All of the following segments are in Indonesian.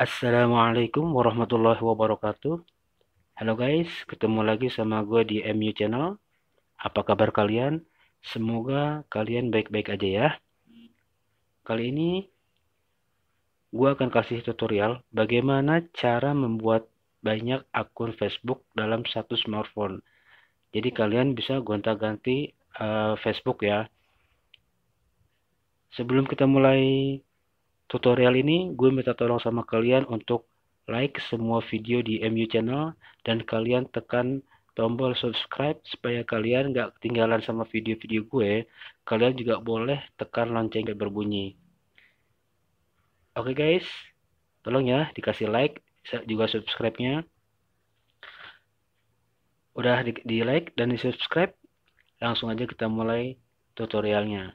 Assalamualaikum warahmatullahi wabarakatuh Halo guys, ketemu lagi sama gue di MU Channel Apa kabar kalian? Semoga kalian baik-baik aja ya Kali ini gue akan kasih tutorial bagaimana cara membuat banyak akun Facebook dalam satu smartphone. Jadi kalian bisa gonta-ganti uh, Facebook ya. Sebelum kita mulai tutorial ini, gue minta tolong sama kalian untuk like semua video di MU channel dan kalian tekan tombol subscribe supaya kalian gak ketinggalan sama video-video gue. Kalian juga boleh tekan lonceng berbunyi. Oke okay guys, tolong ya dikasih like juga subscribe-nya udah di, di like dan di subscribe langsung aja kita mulai tutorialnya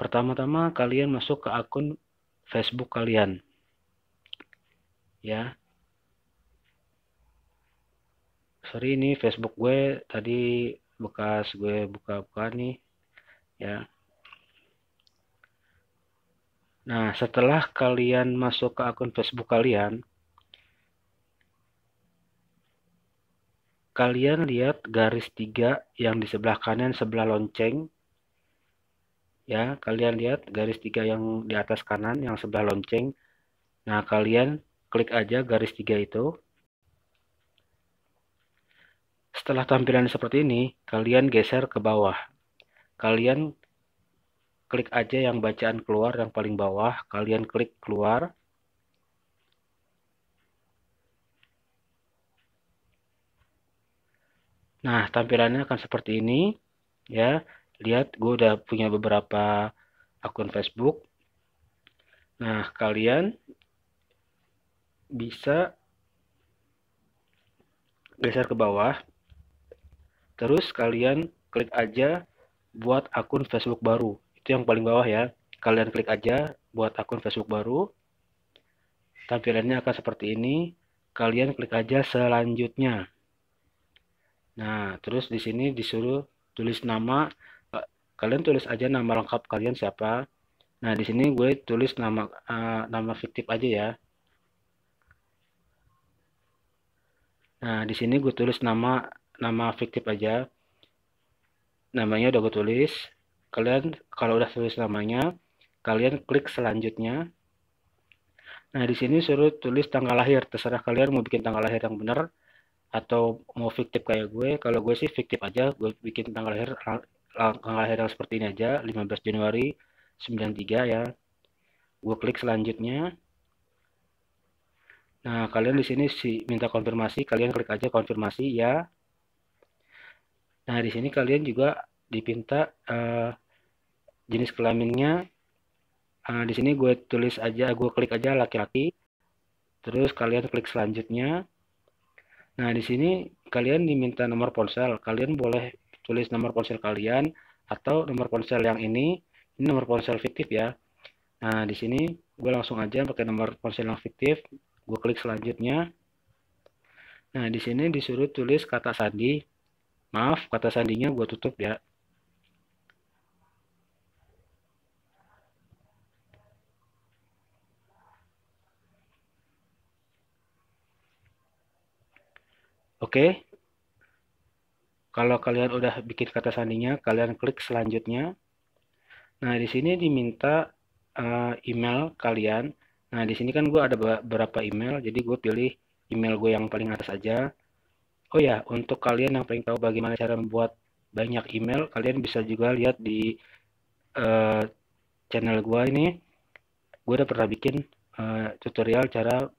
pertama-tama kalian masuk ke akun Facebook kalian ya sorry ini Facebook gue tadi bekas gue buka-buka nih ya nah setelah kalian masuk ke akun Facebook kalian kalian lihat garis tiga yang di sebelah kanan sebelah lonceng ya kalian lihat garis tiga yang di atas kanan yang sebelah lonceng nah kalian klik aja garis tiga itu setelah tampilan seperti ini kalian geser ke bawah kalian klik aja yang bacaan keluar yang paling bawah kalian klik keluar Nah, tampilannya akan seperti ini ya. Lihat gue udah punya beberapa akun Facebook. Nah, kalian bisa geser ke bawah. Terus kalian klik aja buat akun Facebook baru. Itu yang paling bawah ya. Kalian klik aja buat akun Facebook baru. Tampilannya akan seperti ini. Kalian klik aja selanjutnya. Nah, terus di sini disuruh tulis nama eh, kalian tulis aja nama lengkap kalian siapa. Nah, di sini gue tulis nama uh, nama fiktif aja ya. Nah, di sini gue tulis nama nama fiktif aja. Namanya udah gue tulis. Kalian kalau udah tulis namanya, kalian klik selanjutnya. Nah, di sini suruh tulis tanggal lahir. Terserah kalian mau bikin tanggal lahir yang benar atau mau fiktif kayak gue kalau gue sih fiktif aja gue bikin tanggal lahir tanggal lahir yang seperti ini aja 15 Januari 93 ya gue klik selanjutnya nah kalian di sini sih minta konfirmasi kalian klik aja konfirmasi ya nah di sini kalian juga dipinta uh, jenis kelaminnya uh, di sini gue tulis aja gue klik aja laki-laki terus kalian klik selanjutnya Nah, di sini kalian diminta nomor ponsel. Kalian boleh tulis nomor ponsel kalian atau nomor ponsel yang ini. Ini nomor ponsel fiktif ya. Nah, di sini gue langsung aja pakai nomor ponsel yang fiktif. Gue klik selanjutnya. Nah, di sini disuruh tulis kata sandi. Maaf, kata sandinya gue tutup ya. Oke. Kalau kalian udah bikin kata sandinya, kalian klik selanjutnya. Nah, di sini diminta uh, email kalian. Nah, di sini kan gue ada beberapa email, jadi gue pilih email gue yang paling atas aja. Oh ya, untuk kalian yang paling tahu bagaimana cara membuat banyak email, kalian bisa juga lihat di uh, channel gue ini. Gue udah pernah bikin uh, tutorial cara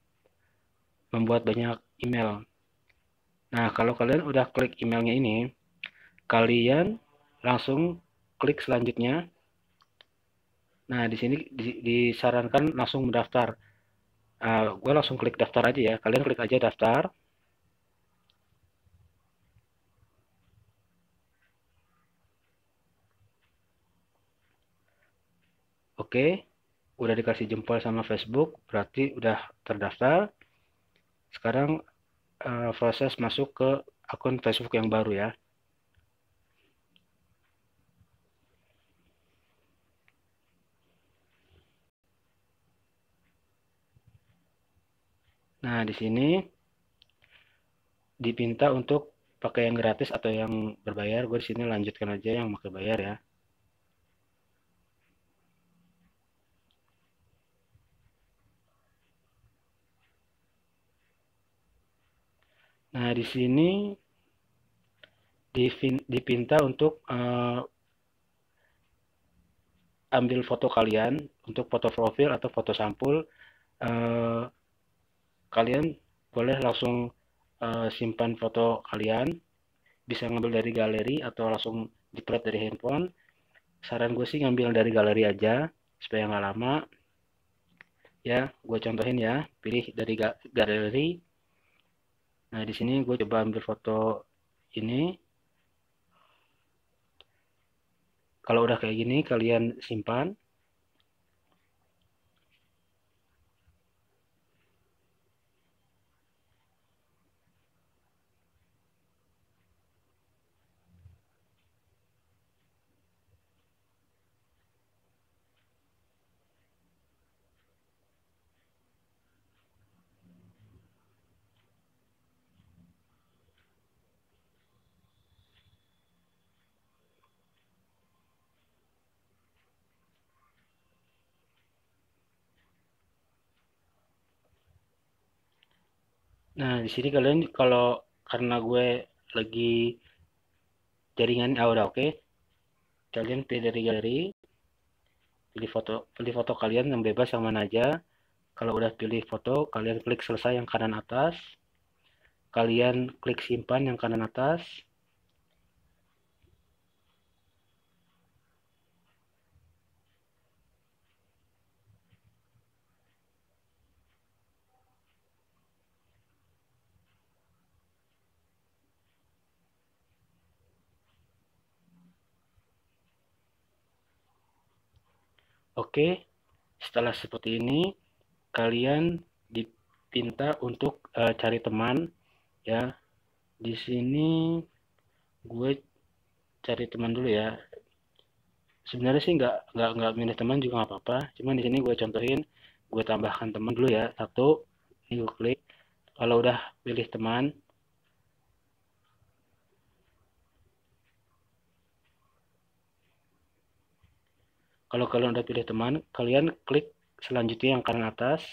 membuat banyak email. Nah, kalau kalian udah klik emailnya ini, kalian langsung klik selanjutnya. Nah, di sini disarankan langsung mendaftar. Uh, ah, gue langsung klik daftar aja ya. Kalian klik aja daftar. Oke, udah dikasih jempol sama Facebook, berarti udah terdaftar. Sekarang uh, proses masuk ke akun Facebook yang baru ya. Nah, di sini dipinta untuk pakai yang gratis atau yang berbayar. Gue di sini lanjutkan aja yang pakai bayar ya. Nah, di sini dipinta untuk uh, ambil foto kalian untuk foto profil atau foto sampul. Uh, kalian boleh langsung uh, simpan foto kalian, bisa ngambil dari galeri atau langsung diprint dari handphone. Saran gue sih ngambil dari galeri aja supaya nggak lama. Ya, gue contohin ya, pilih dari galeri Nah, di sini gue coba ambil foto ini. Kalau udah kayak gini, kalian simpan. Nah, di sini kalian kalau karena gue lagi jaringan ah udah oke. Okay. Kalian pilih dari galeri. Pilih foto, pilih foto kalian yang bebas sama mana aja. Kalau udah pilih foto, kalian klik selesai yang kanan atas. Kalian klik simpan yang kanan atas. Oke, setelah seperti ini kalian dipinta untuk uh, cari teman ya. Di sini gue cari teman dulu ya. Sebenarnya sih nggak nggak nggak minta teman juga nggak apa-apa. Cuman di sini gue contohin, gue tambahkan teman dulu ya. Satu, ini gue klik. Kalau udah pilih teman, Kalau kalian udah pilih teman, kalian klik selanjutnya yang kanan atas.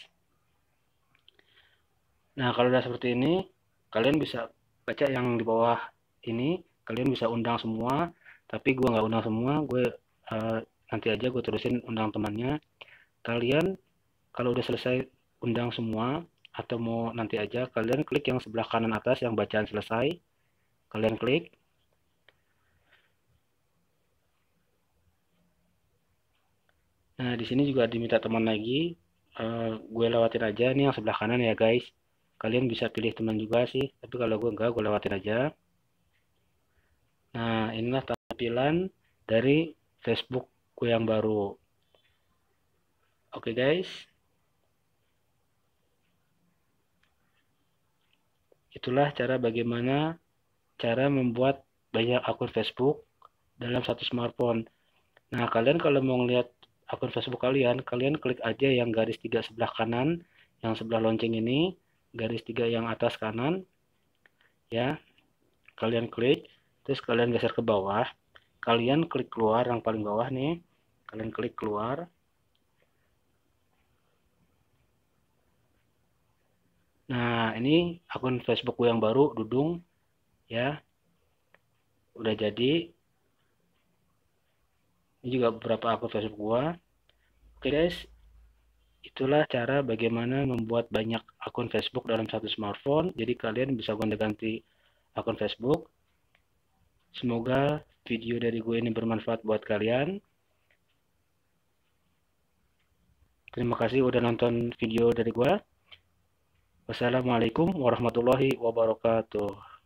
Nah, kalau udah seperti ini, kalian bisa baca yang di bawah ini. Kalian bisa undang semua, tapi gue nggak undang semua. Gue uh, nanti aja gue terusin undang temannya. Kalian kalau udah selesai undang semua atau mau nanti aja, kalian klik yang sebelah kanan atas yang bacaan selesai. Kalian klik. Nah, di sini juga diminta teman lagi. Uh, gue lewatin aja nih yang sebelah kanan ya, guys. Kalian bisa pilih teman juga sih, tapi kalau gue enggak, gue lewatin aja. Nah, inilah tampilan dari Facebook gue yang baru. Oke, okay, guys. Itulah cara bagaimana cara membuat banyak akun Facebook dalam satu smartphone. Nah, kalian kalau mau lihat akun Facebook kalian, kalian klik aja yang garis tiga sebelah kanan, yang sebelah lonceng ini, garis tiga yang atas kanan, ya. Kalian klik, terus kalian geser ke bawah, kalian klik keluar yang paling bawah nih, kalian klik keluar. Nah, ini akun Facebookku yang baru, Dudung, ya. Udah jadi, ini juga beberapa akun Facebook gua oke guys itulah cara bagaimana membuat banyak akun Facebook dalam satu smartphone jadi kalian bisa gonta-ganti akun Facebook semoga video dari gue ini bermanfaat buat kalian terima kasih udah nonton video dari gue Wassalamualaikum warahmatullahi wabarakatuh.